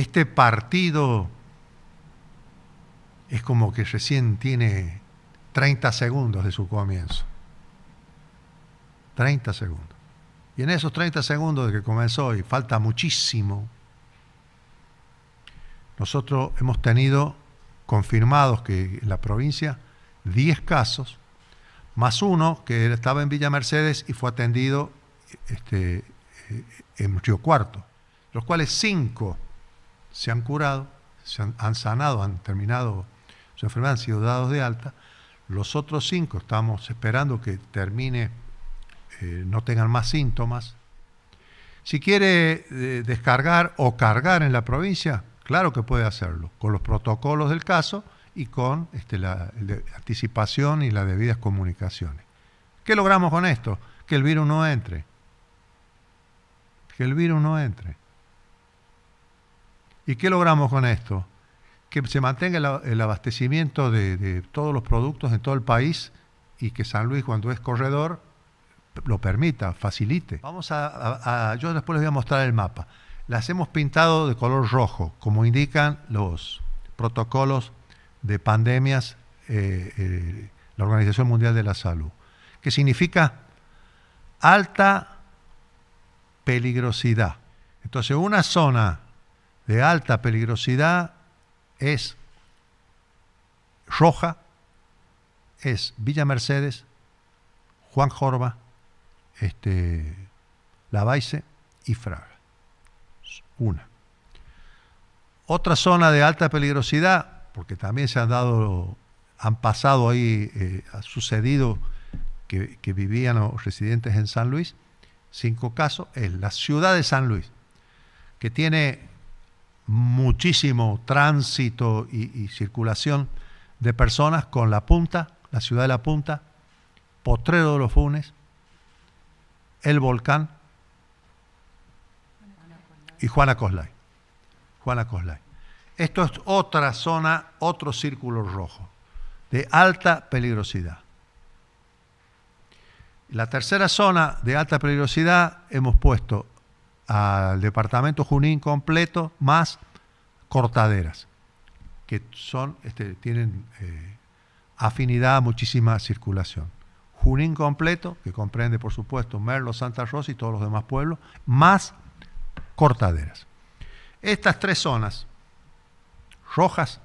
este partido es como que recién tiene 30 segundos de su comienzo. 30 segundos. Y en esos 30 segundos de que comenzó, y falta muchísimo, nosotros hemos tenido confirmados que en la provincia 10 casos, más uno que estaba en Villa Mercedes y fue atendido este, eh, en Río Cuarto, los cuales 5 se han curado, se han, sanado, han terminado su enfermedad, han sido dados de alta. Los otros cinco estamos esperando que termine, eh, no tengan más síntomas. Si quiere eh, descargar o cargar en la provincia, claro que puede hacerlo, con los protocolos del caso y con este, la, anticipación y las debidas comunicaciones. ¿Qué logramos con esto? Que el virus no entre. Que el virus no entre. ¿Y qué logramos con esto? Que se mantenga el, abastecimiento de, todos los productos en todo el país y que San Luis, cuando es corredor, lo permita, facilite. Vamos a, yo después les voy a mostrar el mapa. Las hemos pintado de color rojo, como indican los protocolos de pandemias, eh, eh, la Organización Mundial de la Salud, que significa alta peligrosidad. Entonces, una zona de alta peligrosidad es Roja, es Villa Mercedes, Juan Jorba, este, Lavaice y Fraga. Una. Otra zona de alta peligrosidad, porque también se han dado, han pasado ahí, eh, ha sucedido que, que vivían los residentes en San Luis, cinco casos, es la ciudad de San Luis, que tiene muchísimo tránsito y, circulación de personas con la punta, la ciudad de la punta, Potrero de los Funes, el volcán y Juana Coslay. Juana Coslay. Esto es otra zona, otro círculo rojo, de alta peligrosidad. La tercera zona de alta peligrosidad hemos puesto al departamento Junín completo, más cortaderas, que son, este, tienen eh, afinidad a muchísima circulación. Junín completo, que comprende por supuesto Merlo, Santa Rosa y todos los demás pueblos, más cortaderas. Estas tres zonas rojas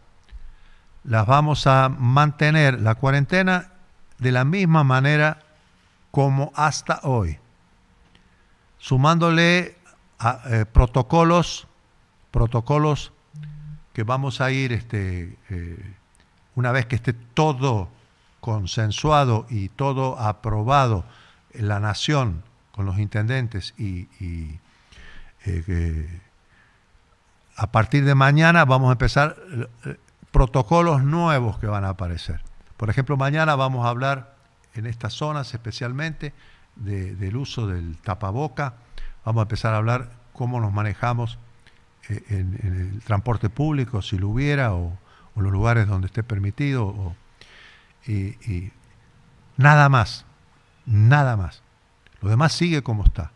las vamos a mantener la cuarentena de la misma manera como hasta hoy, sumándole eh, protocolos, protocolos que vamos a ir, este, eh, una vez que esté todo consensuado y todo aprobado en la nación con los intendentes y, eh, a partir de mañana vamos a empezar protocolos nuevos que van a aparecer. Por ejemplo, mañana vamos a hablar en estas zonas especialmente del uso del tapaboca vamos a empezar a hablar cómo nos manejamos eh, en, el transporte público, si lo hubiera, o, en los lugares donde esté permitido. y nada más, nada más. Lo demás sigue como está.